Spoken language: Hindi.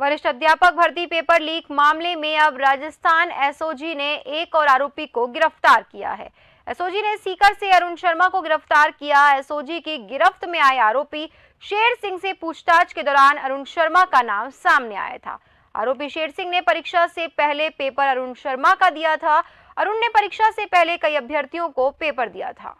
वरिष्ठ अध्यापक भर्ती पेपर लीक मामले में अब राजस्थान एसओजी ने एक और आरोपी को गिरफ्तार किया है एसओजी ने सीकर से अरुण शर्मा को गिरफ्तार किया एसओजी की गिरफ्त में आए आरोपी शेर सिंह से पूछताछ के दौरान अरुण शर्मा का नाम सामने आया था आरोपी शेर सिंह ने परीक्षा से पहले पेपर अरुण शर्मा का दिया था अरुण ने परीक्षा से पहले कई अभ्यर्थियों को पेपर दिया था